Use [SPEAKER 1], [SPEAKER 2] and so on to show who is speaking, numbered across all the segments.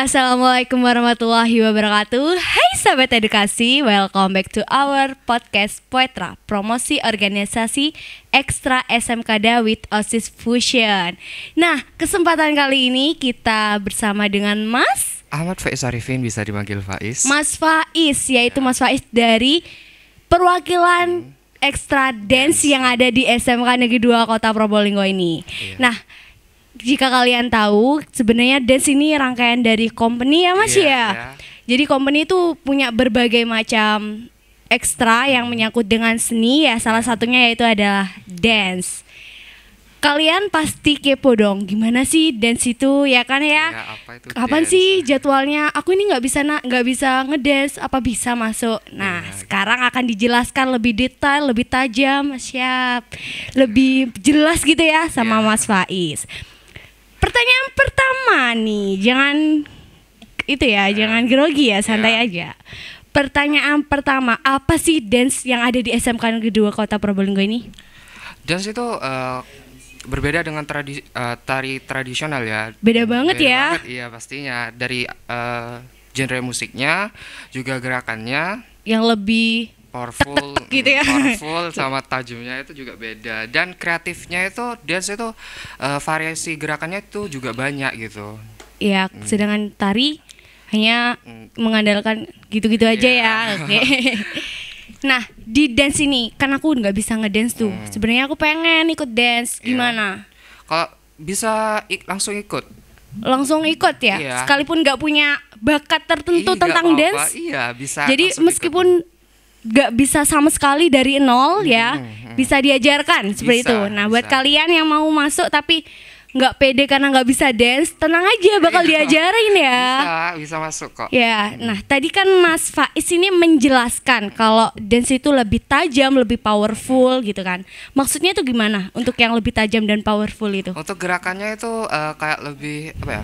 [SPEAKER 1] Assalamualaikum warahmatullahi wabarakatuh Hai sahabat edukasi, welcome back to our podcast Poetra Promosi organisasi ekstra SMK Dawit OSIS Fusion Nah, kesempatan kali ini kita bersama dengan Mas
[SPEAKER 2] Ahmad Faiz Arifin bisa dimanggil Faiz
[SPEAKER 1] Mas Faiz, yaitu Mas Faiz dari perwakilan hmm. ekstra dance yang ada di SMK Negeri 2 Kota Probolinggo ini ya. Nah, jika kalian tahu sebenarnya dance ini rangkaian dari company ya Mas yeah, ya. Yeah. Jadi company itu punya berbagai macam ekstra yang hmm. menyangkut dengan seni ya salah satunya yaitu adalah dance. Kalian pasti kepo dong gimana sih dance itu ya kan ya? ya apa itu Kapan dance? sih jadwalnya? Aku ini nggak bisa nggak bisa ngedance apa bisa masuk? Nah ya, sekarang akan dijelaskan lebih detail, lebih tajam, siap, lebih jelas gitu ya sama ya. Mas Faiz. Pertanyaan pertama nih, jangan itu ya, nah. jangan grogi ya, santai ya. aja. Pertanyaan pertama, apa sih dance yang ada di SMK kedua Kota Probolinggo ini?
[SPEAKER 2] Dance itu uh, berbeda dengan tradi uh, eh, tari tradisional ya. Beda banget Beda ya. Banget, iya pastinya dari uh, genre musiknya juga gerakannya
[SPEAKER 1] yang lebih
[SPEAKER 2] powerful gitu ya powerful sama tajamnya itu juga beda dan kreatifnya itu dance itu uh, variasi gerakannya itu juga banyak gitu
[SPEAKER 1] ya hmm. sedangkan tari hanya hmm. mengandalkan gitu-gitu aja yeah. ya oke okay. nah di dance ini kan aku nggak bisa ngedance tuh hmm. sebenarnya aku pengen ikut dance iya. gimana yeah. kalau bisa ik langsung ikut langsung ikut ya yeah. sekalipun nggak punya bakat tertentu Ih, tentang apa, dance iya bisa jadi meskipun ikut gak bisa sama sekali dari nol hmm, ya hmm, hmm, bisa diajarkan seperti itu nah bisa. buat kalian yang mau masuk tapi nggak pede karena nggak bisa dance tenang aja bakal iya. diajarin ya
[SPEAKER 2] bisa bisa masuk kok ya hmm.
[SPEAKER 1] nah tadi kan Mas Faiz ini menjelaskan kalau dance itu lebih tajam lebih powerful gitu kan maksudnya itu gimana untuk yang lebih tajam dan powerful itu untuk
[SPEAKER 2] gerakannya itu uh, kayak lebih apa ya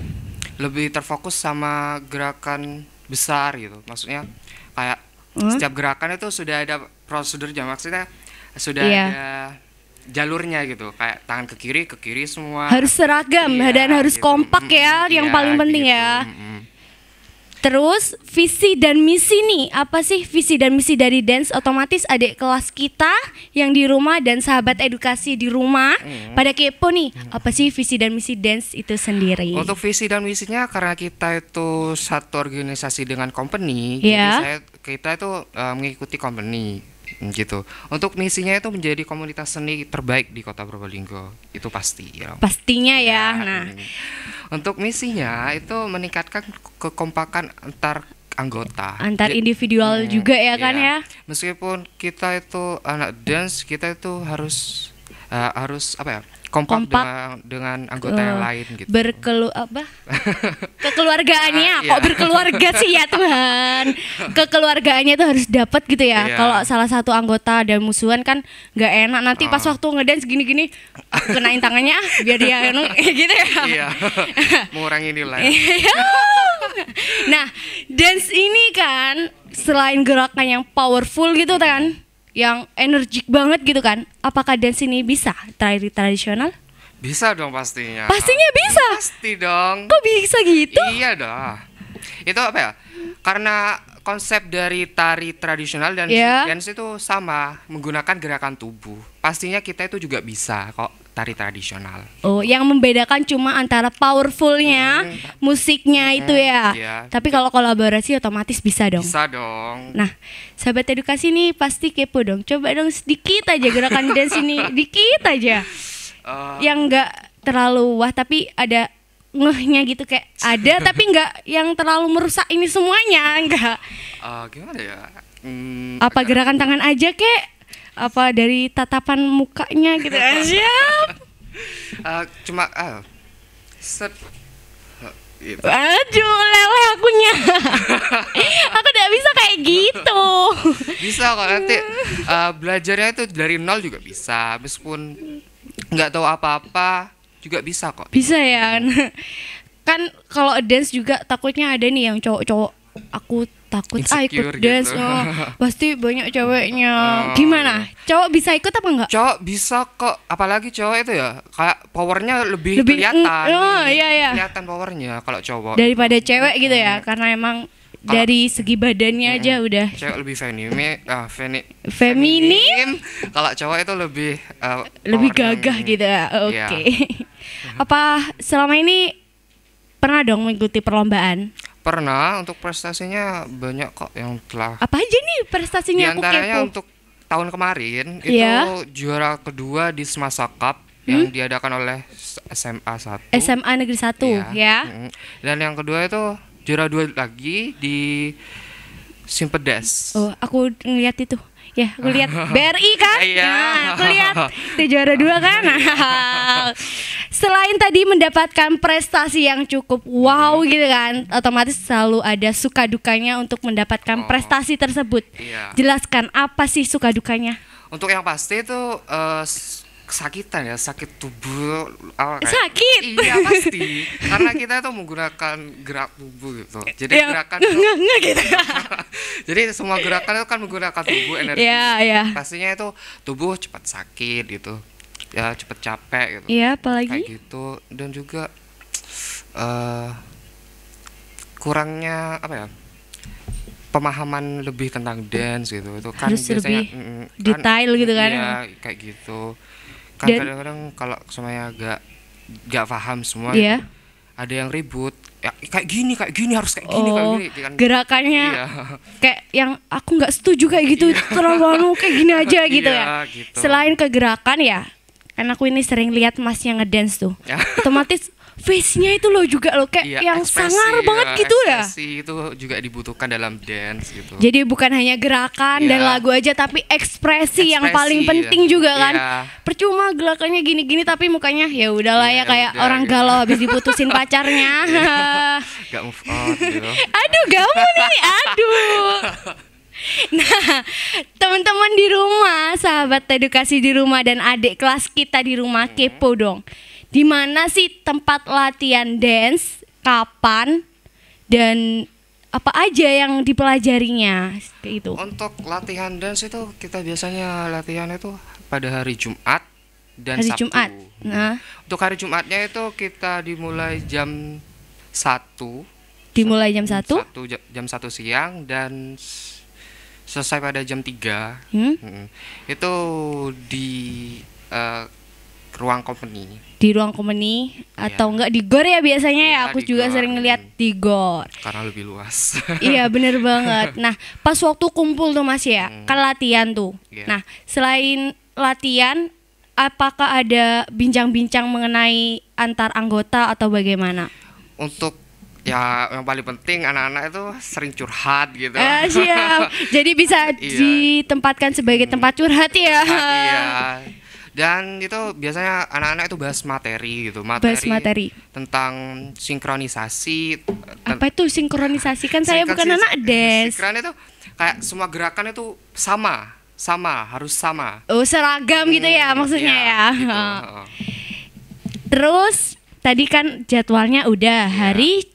[SPEAKER 2] lebih terfokus sama gerakan besar gitu maksudnya kayak hmm? setiap gerakan itu sudah ada prosedurnya maksudnya sudah yeah. ada jalurnya gitu kayak tangan ke kiri ke kiri semua harus
[SPEAKER 1] seragam yeah, dan harus gitu. kompak ya mm yang iya, paling penting ya. gitu. ya mm Terus visi dan misi nih, apa sih visi dan misi dari dance otomatis adik kelas kita yang di rumah dan sahabat edukasi di rumah hmm. pada kepo nih, apa sih visi dan misi dance itu sendiri?
[SPEAKER 2] Untuk visi dan misinya karena kita itu satu organisasi dengan company, yeah. jadi iya. saya, kita itu uh, mengikuti company gitu. Untuk misinya itu menjadi komunitas seni terbaik di Kota Probolinggo. Itu pasti ya. Pastinya ya. ya. Nah, untuk misinya itu meningkatkan kekompakan antar anggota. Antar individual hmm, juga ya kan ya. ya. Meskipun kita itu anak dance, kita itu harus uh, harus apa ya? kompak, kompak dengan, dengan anggota uh, yang oh. lain gitu.
[SPEAKER 1] Berkelu apa? Kekeluargaannya uh, iya. kok berkeluarga sih ya Tuhan. Kekeluargaannya itu harus dapat gitu ya. Iya. Kalau salah satu anggota ada musuhan kan nggak enak nanti uh. pas ah. waktu ngedance gini-gini kenain tangannya ah, biar dia anu, eh,
[SPEAKER 2] gitu ya. Iya. Mengurangi nilai. Iya.
[SPEAKER 1] nah, dance ini kan selain gerakan yang powerful gitu kan yang energik banget gitu kan. Apakah dance ini bisa tari tradisional?
[SPEAKER 2] Bisa dong pastinya. Pastinya bisa. Pasti dong. Kok bisa gitu? Iya dong. Itu apa ya? Karena konsep dari tari tradisional dan yeah. dance itu sama, menggunakan gerakan tubuh. Pastinya kita itu juga bisa kok tari tradisional.
[SPEAKER 1] Oh, yang membedakan cuma antara powerfulnya, hmm. musiknya hmm. itu ya. Yeah. Tapi kalau kolaborasi otomatis bisa dong. Bisa
[SPEAKER 2] dong.
[SPEAKER 1] Nah, sahabat edukasi nih pasti kepo dong. Coba dong sedikit aja gerakan dance ini, dikit aja.
[SPEAKER 2] Uh, yang
[SPEAKER 1] enggak terlalu wah tapi ada ngehnya gitu kayak ada tapi nggak yang terlalu merusak ini semuanya nggak
[SPEAKER 2] uh, gimana ya hmm, apa
[SPEAKER 1] gerakan tangan aja kek apa dari tatapan mukanya gitu aja uh,
[SPEAKER 2] ah, cuma uh, set gitu. Aduh, leleh akunya. aku tidak bisa kayak gitu. bisa kok nanti uh, belajarnya itu dari nol juga bisa, meskipun nggak tahu apa-apa juga bisa kok. Bisa ya. Kan, kan kalau
[SPEAKER 1] dance juga takutnya ada nih yang cowok-cowok aku takut Insecure ah ikut gitu. dance gitu. oh,
[SPEAKER 2] pasti banyak ceweknya oh. gimana iya. cowok bisa ikut apa enggak cowok bisa kok apalagi cowok itu ya kayak powernya lebih, lebih mm, kelihatan oh, iya, iya. kelihatan powernya kalau cowok daripada
[SPEAKER 1] cewek gitu ya iya. karena emang dari segi badannya hmm, aja udah
[SPEAKER 2] cewek lebih femi uh, femi feminim,
[SPEAKER 1] feminim.
[SPEAKER 2] kalau cowok itu lebih uh, lebih
[SPEAKER 1] gagah gitu ah, iya. oke okay. yeah. apa selama ini pernah dong mengikuti perlombaan
[SPEAKER 2] pernah untuk prestasinya banyak kok yang telah
[SPEAKER 1] apa aja nih prestasinya Di antaranya aku untuk
[SPEAKER 2] tahun kemarin itu iya. juara kedua di Semasa Cup hmm? yang diadakan oleh SMA 1
[SPEAKER 1] SMA Negeri 1 iya. ya, ya.
[SPEAKER 2] dan yang kedua itu juara dua lagi di Simpedes. Oh, aku
[SPEAKER 1] ngeliat itu. Ya, aku lihat BRI kan? Iya. Nah, aku lihat di juara dua kan? Iya. Selain tadi mendapatkan prestasi yang cukup wow iya. gitu kan, otomatis selalu ada suka dukanya untuk mendapatkan oh. prestasi tersebut. Iya. Jelaskan apa sih suka dukanya?
[SPEAKER 2] Untuk yang pasti itu uh, kesakitan ya sakit tubuh oh, kayak, sakit iya pasti karena kita itu menggunakan gerak tubuh gitu jadi ya, gerakan nge -nge gitu. jadi semua gerakan itu kan menggunakan tubuh energi ya, ya. pastinya itu tubuh cepat sakit gitu ya cepat capek gitu iya apalagi kayak gitu dan juga uh, kurangnya apa ya pemahaman lebih tentang dance gitu itu kan Harus biasanya lebih mm, detail gitu kan ya kayak gitu kan kadang-kadang kalau semuanya agak nggak paham semua yeah. ada yang ribut ya, kayak gini kayak gini harus kayak gini oh, kayak gini kan, gerakannya iya.
[SPEAKER 1] kayak yang aku nggak setuju kayak gitu iya. terlalu kayak gini aja gitu iya, ya gitu. selain ke gerakan ya karena aku ini sering lihat mas yang ngedance tuh ya. otomatis face-nya itu loh juga loh kayak ya, yang sangar ya, banget gitu ya.
[SPEAKER 2] itu juga dibutuhkan dalam dance gitu. Jadi
[SPEAKER 1] bukan hanya gerakan ya. dan iya. lagu aja tapi ekspresi, ekspresi yang paling iya. penting juga kan. Iya. Percuma gerakannya gini-gini tapi mukanya ya udahlah ya, ya kayak udah, orang ya. galau habis diputusin pacarnya.
[SPEAKER 2] Gak move on gitu. Aduh, kamu nih, aduh.
[SPEAKER 1] Nah, teman-teman di rumah, sahabat edukasi di rumah dan adik kelas kita di rumah mm-hmm. kepo dong di mana sih tempat latihan dance, kapan dan apa aja yang dipelajarinya itu.
[SPEAKER 2] Untuk latihan dance itu kita biasanya latihan itu pada hari Jumat dan hari Sabtu. Jumat. Nah. Untuk hari Jumatnya itu kita dimulai jam 1. Dimulai jam 1? 1 jam satu siang dan selesai pada jam 3. Hmm? hmm? Itu di uh, ruang company
[SPEAKER 1] di ruang company ya. atau enggak di gor ya biasanya ya, ya aku juga gor. sering ngeliat di gor
[SPEAKER 2] karena lebih luas iya bener banget nah
[SPEAKER 1] pas waktu kumpul tuh mas ya hmm. kan latihan tuh ya. nah selain latihan apakah ada bincang-bincang mengenai antar anggota atau bagaimana
[SPEAKER 2] untuk ya yang paling penting anak-anak itu sering curhat gitu. Eh, siap.
[SPEAKER 1] Jadi bisa iya. ditempatkan sebagai tempat curhat ya. Curhat,
[SPEAKER 2] iya. Dan itu biasanya anak-anak itu bahas materi gitu, materi, bahas materi. tentang sinkronisasi. Apa itu
[SPEAKER 1] sinkronisasi? Kan saya bukan anak des. Sinkron
[SPEAKER 2] itu kayak semua gerakan itu sama, sama, harus sama.
[SPEAKER 1] Oh, seragam hmm, gitu ya hmm, maksudnya ya. ya. Gitu. Terus tadi kan jadwalnya udah ya. hari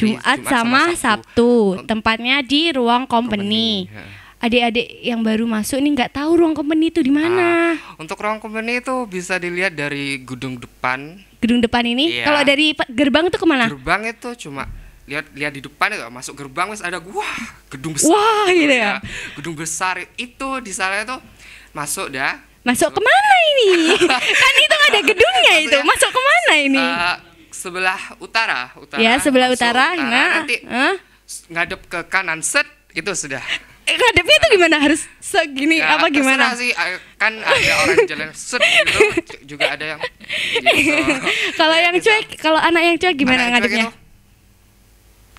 [SPEAKER 2] Jumat, Jumat sama, sama
[SPEAKER 1] Sabtu. Sabtu, tempatnya di ruang company. company. Ya adik-adik yang baru masuk ini nggak tahu ruang company itu di mana.
[SPEAKER 2] Uh, untuk ruang company itu bisa dilihat dari gedung depan.
[SPEAKER 1] Gedung depan ini? Iya. Kalau dari gerbang itu kemana?
[SPEAKER 2] Gerbang itu cuma lihat lihat di depan itu, masuk gerbang wes ada gua gedung besar wah gitu ya. ya gedung besar itu di sana itu masuk dah
[SPEAKER 1] masuk, masuk kemana ini
[SPEAKER 2] kan itu ada gedungnya itu ya? masuk kemana ini uh, sebelah utara utara ya sebelah utara, utara nah nanti huh? ngadep ke kanan set itu sudah ngadepnya itu
[SPEAKER 1] gimana harus segini ya, apa gimana sih
[SPEAKER 2] kan ada orang jalan set gitu juga ada yang
[SPEAKER 1] gitu. kalau yang gitu. cuek kalau anak yang cuek gimana anak ngadepnya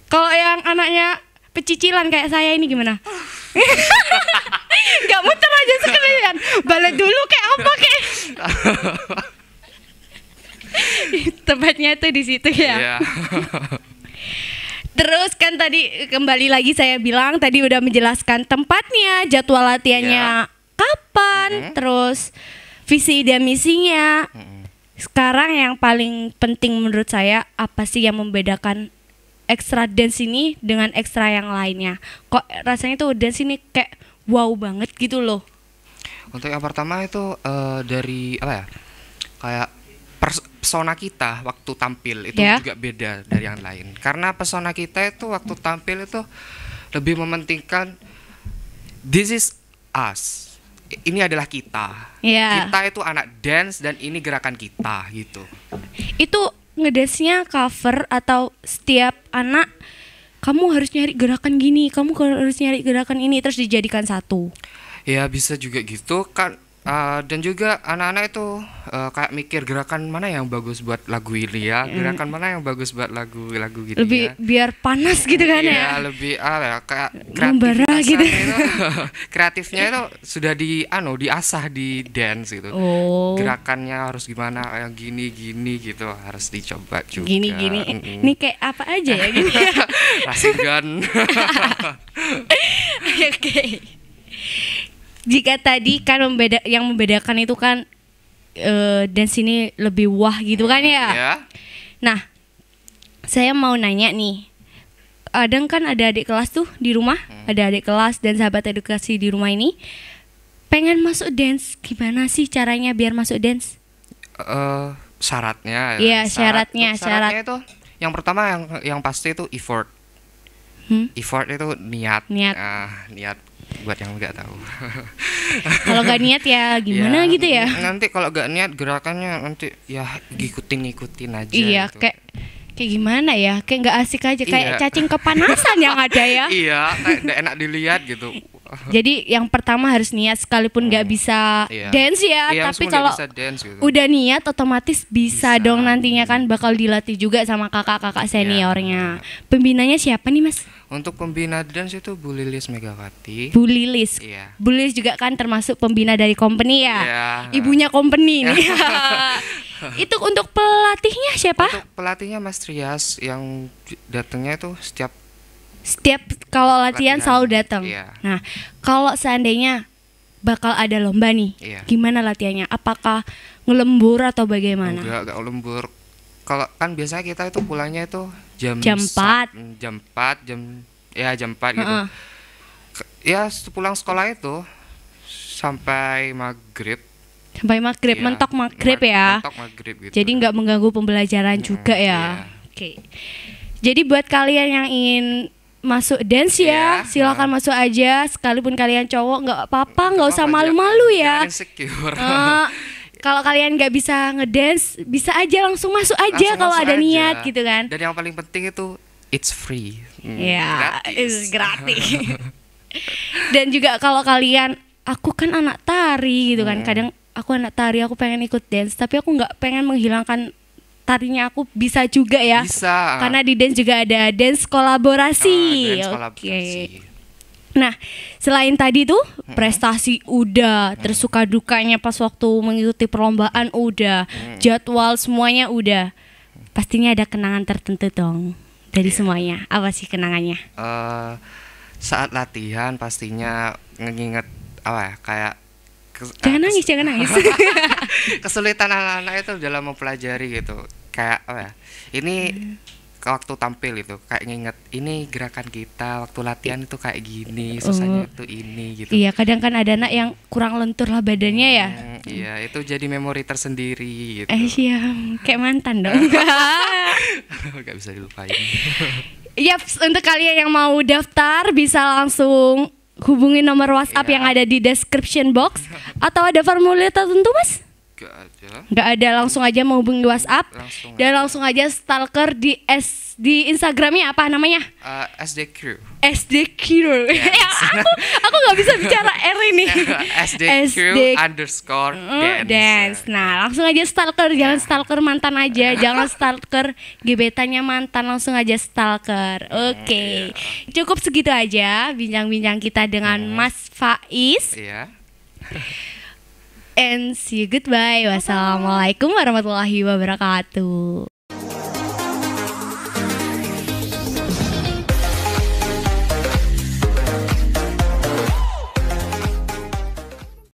[SPEAKER 1] kalau yang anaknya pecicilan kayak saya ini gimana nggak muter aja sekalian balik dulu kayak apa kayak tempatnya itu di situ ya yeah. Terus kan tadi kembali lagi saya bilang tadi udah menjelaskan tempatnya, jadwal latihannya yeah. kapan, mm -hmm. terus visi dan misinya. Mm -hmm. Sekarang yang paling penting menurut saya apa sih yang membedakan extra dance ini dengan extra yang lainnya? Kok rasanya tuh dance ini kayak wow banget gitu loh.
[SPEAKER 2] Untuk yang pertama itu uh, dari apa ya? Kayak persona kita waktu tampil itu yeah. juga beda dari yang lain karena persona kita itu waktu tampil itu lebih mementingkan this is us ini adalah kita yeah. kita itu anak dance dan ini gerakan kita gitu
[SPEAKER 1] itu ngedesnya cover atau setiap anak kamu harus nyari gerakan gini kamu harus nyari gerakan ini terus dijadikan
[SPEAKER 2] satu ya bisa juga gitu kan uh, dan juga anak-anak itu uh, kayak mikir gerakan mana yang bagus buat lagu ya gerakan mana yang bagus buat lagu-lagu gitu. Lebih ya.
[SPEAKER 1] biar panas gitu kan ya? Ya
[SPEAKER 2] lebih uh, ya, kayak kreatifnya gitu. itu, kreatifnya itu sudah di ano diasah di dance gitu.
[SPEAKER 1] Oh.
[SPEAKER 2] Gerakannya harus gimana kayak gini gini gitu harus dicoba juga. Gini gini. Mm -hmm. Ini
[SPEAKER 1] kayak apa aja ya
[SPEAKER 2] gini? Rasigan. Ya?
[SPEAKER 1] Oke. okay jika tadi kan membeda yang membedakan itu kan uh, dan sini lebih wah gitu kan ya. Yeah. Nah, saya mau nanya nih. Kadang kan ada adik kelas tuh di rumah, hmm. ada adik kelas dan sahabat edukasi di rumah ini pengen masuk dance gimana sih caranya biar masuk dance?
[SPEAKER 2] Uh, syaratnya ya. Iya, syarat, syaratnya, syaratnya syarat. itu yang pertama yang yang pasti itu effort. Hmm? Effort itu niat. Niat. Uh, niat buat yang nggak tahu kalau nggak niat ya gimana ya, gitu ya nanti kalau nggak niat gerakannya nanti ya ngikutin ngikutin aja iya gitu.
[SPEAKER 1] kayak kayak gimana ya kayak nggak asik aja kayak iya. cacing kepanasan yang ada ya iya
[SPEAKER 2] kayak enak dilihat gitu
[SPEAKER 1] jadi yang pertama harus niat sekalipun nggak hmm. bisa iya. dance ya, iya, tapi kalau gitu. udah niat otomatis bisa, bisa dong nantinya kan bakal dilatih juga sama kakak-kakak iya. seniornya. Iya. Pembinanya siapa nih mas?
[SPEAKER 2] Untuk pembina dance itu Bu Lilis Megawati. Bu Lilis. Iya.
[SPEAKER 1] Bu Lilis juga kan termasuk pembina dari company ya. Iya. Ibunya company nih. itu untuk pelatihnya siapa? Untuk
[SPEAKER 2] pelatihnya Mas Trias yang datangnya itu setiap
[SPEAKER 1] setiap kalau latihan, latihan selalu datang. Iya. Nah, kalau seandainya bakal ada lomba nih, iya. gimana latihannya? Apakah ngelembur
[SPEAKER 2] atau bagaimana? Enggak, enggak lembur kalau kan biasanya kita itu pulangnya itu jam jam 4 mm, jam 4 jam ya jam 4 uh-uh. gitu ya pulang sekolah itu sampai maghrib
[SPEAKER 1] sampai maghrib ya, mentok maghrib ya mentok maghrib gitu. jadi nggak mengganggu pembelajaran hmm, juga ya iya. oke jadi buat kalian yang ingin masuk dance ya, ya silakan uh. masuk aja sekalipun kalian cowok nggak apa-apa nggak usah malu-malu ya insecure uh, kalau kalian nggak bisa ngedance bisa aja langsung masuk aja langsung kalau ada aja. niat gitu kan
[SPEAKER 2] dan yang paling penting itu it's free hmm, ya yeah, it's
[SPEAKER 1] gratis dan juga kalau kalian aku kan anak tari gitu kan hmm. kadang aku anak tari aku pengen ikut dance tapi aku nggak pengen menghilangkan tarinya aku bisa juga ya bisa karena di dance juga ada dance kolaborasi uh, dance Okay Nah, selain tadi tuh prestasi udah, tersuka tersuka dukanya pas waktu mengikuti perlombaan udah, mm. jadwal semuanya udah. Pastinya ada kenangan tertentu dong dari yeah.
[SPEAKER 2] semuanya. Apa sih kenangannya? Uh, saat latihan pastinya nginget apa ya kayak eh, jangan nangis, nangis jangan nangis kesulitan anak-anak itu dalam mempelajari gitu kayak apa ya ini hmm waktu tampil itu kayak nginget ini gerakan kita waktu latihan itu kayak gini susahnya oh. itu ini gitu iya
[SPEAKER 1] kadang kan ada anak yang kurang lentur lah badannya ya
[SPEAKER 2] mm, iya itu jadi memori tersendiri gitu eh
[SPEAKER 1] iya kayak mantan dong
[SPEAKER 2] nggak bisa dilupain yep,
[SPEAKER 1] iya, untuk kalian yang mau daftar bisa langsung hubungi nomor WhatsApp yeah. yang ada di description box atau ada formulir tertentu mas? Gak ada. ada, langsung aja mau hubungi WhatsApp langsung dan aja. langsung aja stalker di S di Instagramnya apa namanya?
[SPEAKER 2] Uh, SDQ.
[SPEAKER 1] SDQ. Yes. aku
[SPEAKER 2] aku nggak bisa bicara R ini. SDQ SD... underscore mm, dance.
[SPEAKER 1] dance. Nah, ya. langsung aja stalker, ya. jangan stalker mantan aja, ya. jangan stalker gebetannya mantan, langsung aja stalker. Oke. Okay. Yeah. Cukup segitu aja bincang-bincang kita dengan yeah. Mas Faiz. Yeah. and see you goodbye. Wassalamualaikum warahmatullahi wabarakatuh.